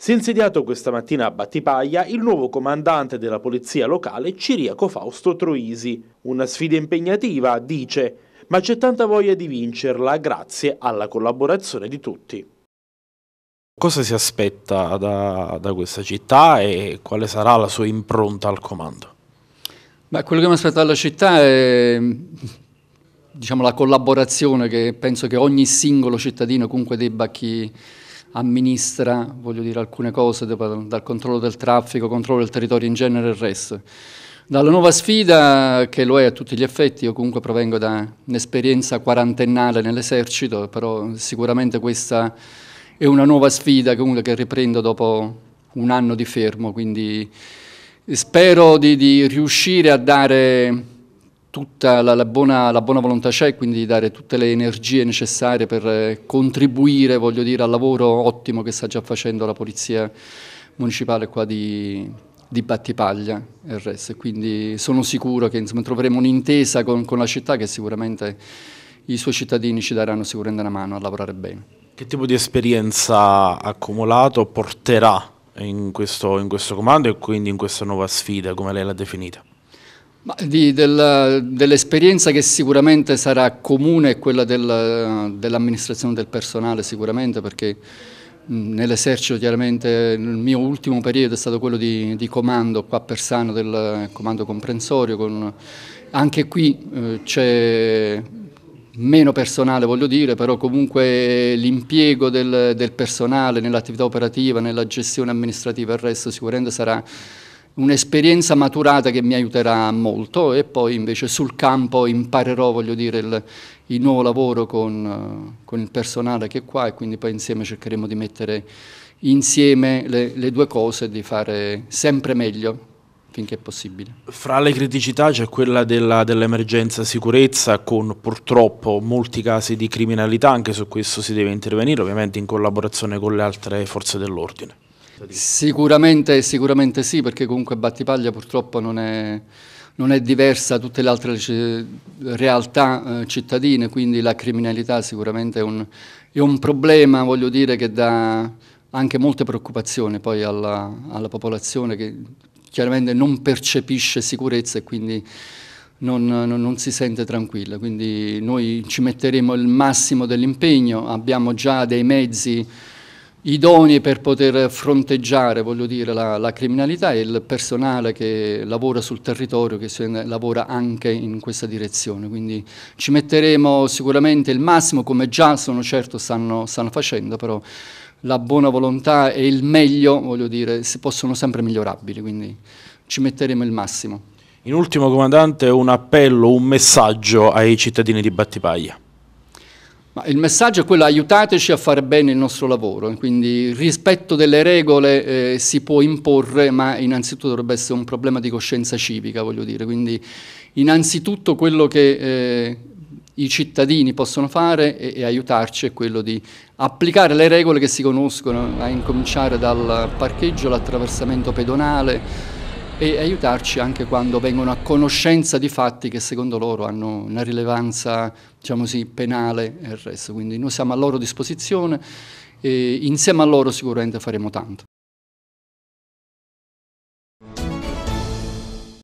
Si è insediato questa mattina a Battipaglia il nuovo comandante della polizia locale Ciriaco Fausto Troisi. Una sfida impegnativa, dice, ma c'è tanta voglia di vincerla grazie alla collaborazione di tutti. Cosa si aspetta da, da questa città e quale sarà la sua impronta al comando? Beh, quello che mi aspetta dalla città è diciamo, la collaborazione che penso che ogni singolo cittadino comunque debba chi amministra, voglio dire, alcune cose, dal controllo del traffico, controllo del territorio in genere e il resto. Dalla nuova sfida, che lo è a tutti gli effetti, io comunque provengo da un'esperienza quarantennale nell'esercito, però sicuramente questa è una nuova sfida che riprendo dopo un anno di fermo, quindi spero di, di riuscire a dare tutta la, la, buona, la, buona, volontà c'è, quindi di dare tutte le energie necessarie per eh, contribuire, voglio dire, al lavoro ottimo che sta già facendo la Polizia Municipale qua di, di Battipaglia RS. Quindi sono sicuro che insomma, troveremo un'intesa con, con la città che sicuramente i suoi cittadini ci daranno sicuramente una mano a lavorare bene. Che tipo di esperienza accumulato porterà in questo, in questo comando e quindi in questa nuova sfida, come lei l'ha definita? Del, dell'esperienza che sicuramente sarà comune è quella del, dell'amministrazione del personale, sicuramente, perché nell'esercito chiaramente il mio ultimo periodo è stato quello di, di comando qua a Persano, del comando comprensorio, con, anche qui eh, c'è meno personale voglio dire, però comunque l'impiego del, del personale nell'attività operativa, nella gestione amministrativa e il resto sicuramente sarà un'esperienza maturata che mi aiuterà molto e poi invece sul campo imparerò, voglio dire, il, il nuovo lavoro con, eh, con, il personale che è qua e quindi poi insieme cercheremo di mettere insieme le, le due cose e di fare sempre meglio finché è possibile. Fra le criticità c'è quella della, dell'emergenza sicurezza con purtroppo molti casi di criminalità, anche su questo si deve intervenire ovviamente in collaborazione con le altre forze dell'ordine questo? Dico. Sicuramente, sicuramente sì, perché comunque Battipaglia purtroppo non è, non è diversa da tutte le altre realtà eh, cittadine, quindi la criminalità sicuramente è un, è un, problema, voglio dire, che dà anche molte preoccupazioni poi alla, alla popolazione che chiaramente non percepisce sicurezza e quindi... Non, non, non, si sente tranquilla, quindi noi ci metteremo il massimo dell'impegno, abbiamo già dei mezzi idonei per poter fronteggiare dire, la, la, criminalità e il personale che lavora sul territorio, che lavora anche in questa direzione. Quindi ci metteremo sicuramente il massimo, come già sono certo stanno, stanno facendo, però la buona volontà e il meglio, voglio dire, si possono sempre migliorabili, quindi ci metteremo il massimo. In ultimo, comandante, un appello, un messaggio ai cittadini di Battipaglia. Ma il messaggio è quello, aiutateci a fare bene il nostro lavoro, quindi il rispetto delle regole eh, si può imporre, ma innanzitutto dovrebbe essere un problema di coscienza civica, voglio dire, quindi innanzitutto quello che eh, i cittadini possono fare e, e, aiutarci è quello di applicare le regole che si conoscono, a incominciare dal parcheggio, l'attraversamento pedonale, e aiutarci anche quando vengono a conoscenza di fatti che secondo loro hanno una rilevanza diciamo così, penale e il resto. Quindi noi siamo a loro disposizione e insieme a loro sicuramente faremo tanto.